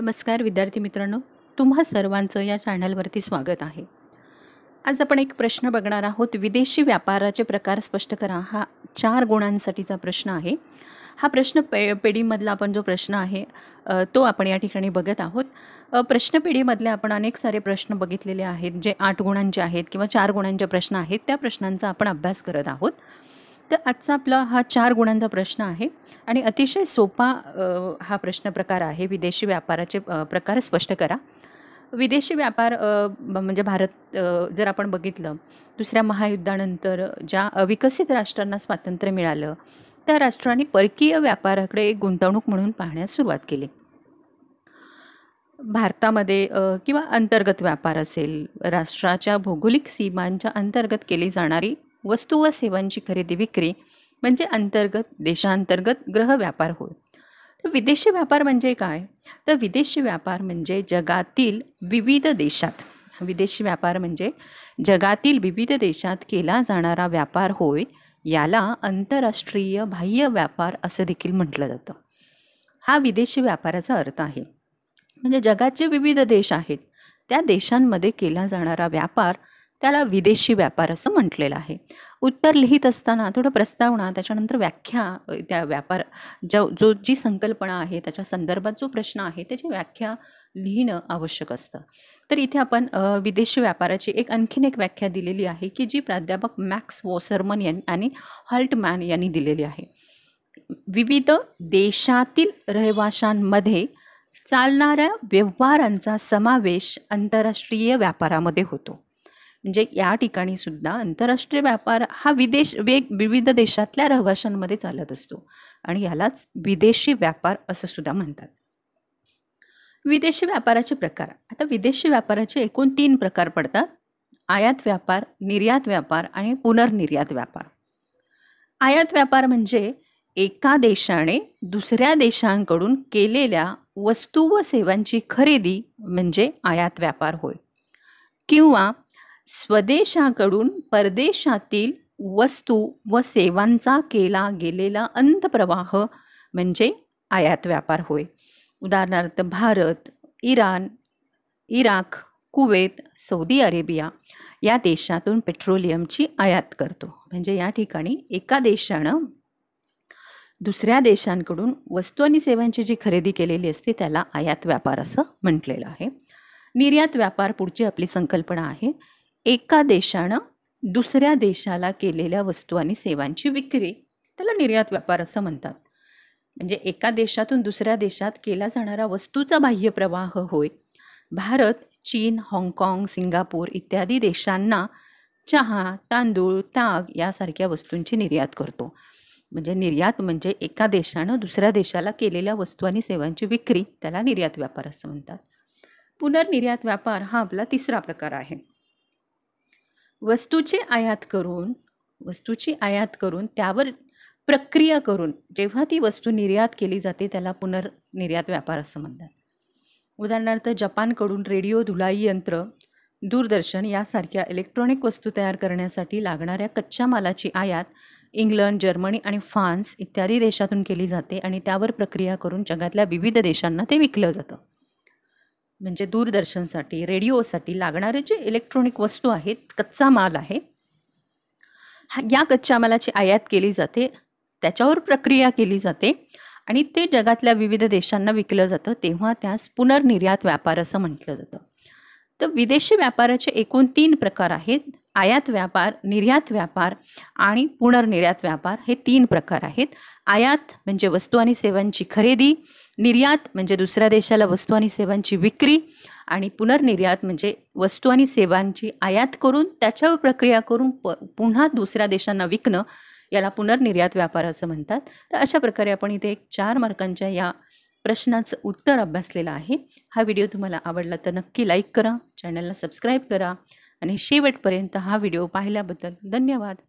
नमस्कार विद्यार्थी मित्रांनो तुम्हा सर्वांचं या चॅनलवरती स्वागत आहे आज आपण एक प्रश्न बघणार आहोत विदेशी व्यापाराचे प्रकार स्पष्ट करा हा चार गुणांसाठीचा प्रश्न आहे हा प्रश्न पे पेढीमधला आपण जो प्रश्न आहे तो आपण या ठिकाणी बघत आहोत प्रश्न पेढीमधले आपण अनेक सारे प्रश्न बघितलेले आहेत जे आठ गुणांचे आहेत किंवा चार गुणांचे प्रश्न आहेत त्या प्रश्नांचा आपण अभ्यास करत आहोत तर आजचा आपला हा चार गुणांचा प्रश्न आहे आणि अतिशय सोपा हा प्रश्न प्रकार आहे विदेशी व्यापाराचे प्रकार स्पष्ट करा विदेशी व्यापार म्हणजे भारत जर आपण बघितलं दुसऱ्या महायुद्धानंतर ज्या विकसित राष्ट्रांना स्वातंत्र्य मिळालं त्या राष्ट्रांनी परकीय व्यापाराकडे एक गुंतवणूक म्हणून पाहण्यास सुरुवात केली भारतामध्ये किंवा अंतर्गत व्यापार असेल राष्ट्राच्या भौगोलिक सीमांच्या अंतर्गत केली जाणारी वस्तू व सेवांची खरेदी विक्री म्हणजे अंतर्गत देशांतर्गत ग्रह व्यापार होय तर विदेशी व्यापार म्हणजे काय तर विदेशी व्यापार म्हणजे जगातील विविध देशात विदेशी व्यापार म्हणजे जगातील विविध देशात केला जाणारा व्यापार होय याला आंतरराष्ट्रीय बाह्य व्यापार असं देखील म्हटलं जातं हा विदेशी व्यापाराचा अर्थ आहे म्हणजे जगात जे विविध देश आहेत त्या देशांमध्ये केला जाणारा व्यापार त्याला विदेशी व्यापार असं म्हटलेलं आहे उत्तर लिहित असताना थोडं प्रस्तावना त्याच्यानंतर व्याख्या त्या व्यापार जो जो जी संकल्पना आहे त्याच्या संदर्भात जो प्रश्न आहे त्याची व्याख्या लिहिणं आवश्यक असतं तर इथे आपण विदेशी व्यापाराची एक आणखीन एक व्याख्या दिलेली आहे की जी प्राध्यापक मॅक्स वॉसरमन यां आणि हॉल्टमॅन यांनी दिलेली आहे विविध देशातील रहिवाशांमध्ये चालणाऱ्या व्यवहारांचा समावेश आंतरराष्ट्रीय व्यापारामध्ये होतो म्हणजे या ठिकाणी सुद्धा आंतरराष्ट्रीय व्यापार हा विदेश वेग विविध देशातल्या रहिवाशांमध्ये चालत असतो आणि यालाच विदेशी व्यापार असं सुद्धा म्हणतात विदेशी व्यापाराचे प्रकार आता विदेशी व्यापाराचे एकूण तीन प्रकार पडतात आयात व्यापार निर्यात व्यापार आणि पुनर्निर्यात व्यापार आयात व्यापार म्हणजे एका देशाने दुसऱ्या देशांकडून केलेल्या वस्तू व सेवांची खरेदी म्हणजे आयात व्यापार होय किंवा स्वदेशाकडून परदेशातील वस्तू व सेवांचा केला गेलेला अंतप्रवाह म्हणजे आयात व्यापार होय उदाहरणार्थ Bharat Iran Iraq Kuwait Saudi Arabia या देशातून पेट्रोलियमची आयात करतो म्हणजे या ठिकाणी एका देशानं दुसऱ्या देशांकडून वस्तू आणि सेवांची जी खरेदी केलेली असते त्याला आयात व्यापार असं म्हटलेलं आहे निर्यात व्यापार पुढची आपली संकल्पना आहे एका देशानं दुसऱ्या देशाला केलेल्या वस्तू आणि सेवांची विक्री त्याला निर्यात व्यापार असं म्हणतात म्हणजे एका देशातून दुसऱ्या देशात केला जाणारा वस्तूचा बाह्य प्रवाह होय भारत चीन हाँगकाँग सिंगापूर इत्यादी देशांना चहा तांदूळ ताग यासारख्या वस्तूंची निर्यात करतो म्हणजे निर्यात म्हणजे एका देशानं दुसऱ्या देशाला केलेल्या वस्तू आणि सेवांची विक्री त्याला निर्यात व्यापार असं म्हणतात पुनर्निर्यात व्यापार हा आपला तिसरा प्रकार आहे वस्तूची आयात करून वस्तूची आयात करून त्यावर प्रक्रिया करून जेव्हा ती वस्तू निर्यात केली जाते त्याला पुनर्निर्यात व्यापार असं म्हणतात उदाहरणार्थ जपानकडून रेडिओ धुलाई यंत्र दूरदर्शन यासारख्या इलेक्ट्रॉनिक वस्तू तयार करण्यासाठी लागणाऱ्या कच्च्या मालाची आयात इंग्लंड जर्मनी आणि फ्रान्स इत्यादी देशातून केली जाते आणि त्यावर प्रक्रिया करून जगातल्या विविध देशांना ते विकलं जातं म्हणजे दूरदर्शनसाठी रेडिओसाठी लागणारे जे इलेक्ट्रॉनिक वस्तू आहेत कच्चा माल आहे या कच्च्या मालाची आयात केली जाते त्याच्यावर प्रक्रिया केली जाते आणि ते जगातल्या विविध देशांना विकलं जातं तेव्हा त्यास पुनर्निर्यात व्यापार असं म्हटलं जातं तर विदेशी व्यापाराचे एकूण तीन प्रकार आहेत आयात व्यापार निर्यात व्यापार आणि पुनर्निर्यात व्यापार हे तीन प्रकार आहेत आयात म्हणजे वस्तू आणि सेवांची खरेदी निर्यात म्हणजे दुसऱ्या देशाला वस्तू आणि सेवांची विक्री आणि पुनर्निर्यात म्हणजे वस्तू आणि सेवांची आयात करून त्याच्यावर प्रक्रिया करून प पुन्हा दुसऱ्या देशांना विकणं याला पुनर्निर्यात व्यापार असं म्हणतात तर अशा प्रकारे आपण इथे एक चार मार्कांच्या या प्रश्नाचं उत्तर अभ्यासलेलं आहे हा व्हिडिओ तुम्हाला आवडला तर नक्की लाईक करा चॅनलला सबस्क्राईब करा आणि शेवटपर्यंत हा व्हिडिओ पाहिल्याबद्दल धन्यवाद